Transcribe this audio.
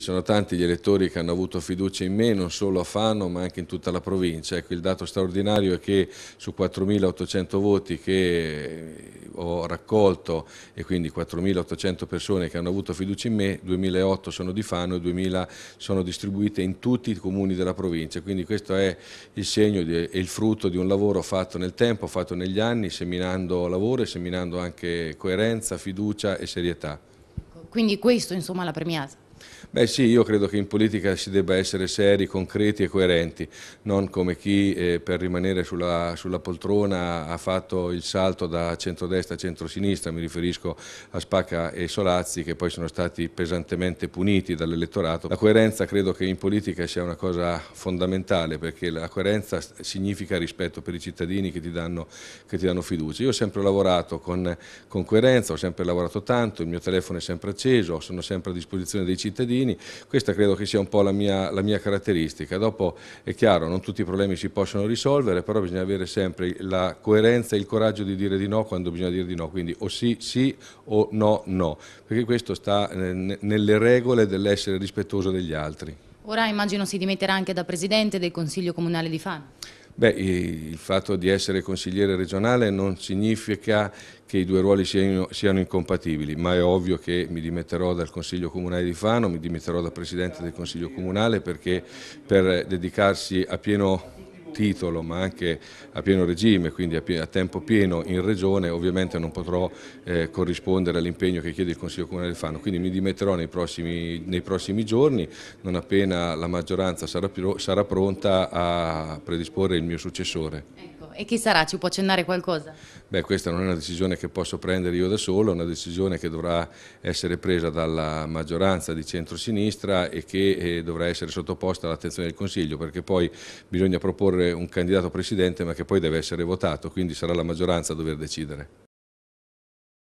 Sono tanti gli elettori che hanno avuto fiducia in me, non solo a Fano ma anche in tutta la provincia. Ecco, il dato straordinario è che su 4.800 voti che ho raccolto e quindi 4.800 persone che hanno avuto fiducia in me, 2.008 sono di Fano e 2.000 sono distribuite in tutti i comuni della provincia. Quindi questo è il segno e il frutto di un lavoro fatto nel tempo, fatto negli anni, seminando lavoro e seminando anche coerenza, fiducia e serietà. Quindi questo insomma la premiata. Beh sì, io credo che in politica si debba essere seri, concreti e coerenti, non come chi eh, per rimanere sulla, sulla, poltrona ha fatto il salto da centrodestra a centrosinistra, mi riferisco a Spacca e Solazzi che poi sono stati pesantemente puniti dall'elettorato. La coerenza credo che in politica sia una cosa fondamentale perché la coerenza significa rispetto per i cittadini che ti danno, che ti danno fiducia. Io ho sempre lavorato con, con coerenza, ho sempre lavorato tanto, il mio telefono è sempre acceso, sono sempre a disposizione dei cittadini bambini, questa credo che sia un po' la mia, la mia caratteristica. Dopo è chiaro, non tutti i problemi si possono risolvere, però bisogna avere sempre la coerenza e il coraggio di dire di no quando bisogna dire di no, quindi o sì sì o no no, perché questo sta eh, nelle regole dell'essere rispettoso degli altri. Ora immagino si dimetterà anche da Presidente del Consiglio Comunale di Fano. Beh, il fatto di essere consigliere regionale non significa che i due ruoli siano, siano, incompatibili, ma è ovvio che mi dimetterò dal Consiglio Comunale di Fano, mi dimetterò da Presidente del Consiglio Comunale perché per dedicarsi a pieno titolo ma anche a pieno regime, quindi a, tempo pieno in regione, ovviamente non potrò eh, corrispondere all'impegno che chiede il Consiglio Comunale di Fano, quindi mi dimetterò nei prossimi, nei prossimi giorni, non appena la maggioranza sarà, sarà, pronta a predisporre il mio successore. Ecco. E chi sarà? Ci può accennare qualcosa? Beh, questa non è una decisione che posso prendere io da solo, è una decisione che dovrà essere presa dalla maggioranza di centrosinistra e che eh, dovrà essere sottoposta all'attenzione del Consiglio, perché poi bisogna proporre un candidato presidente ma che poi deve essere votato, quindi sarà la maggioranza a dover decidere.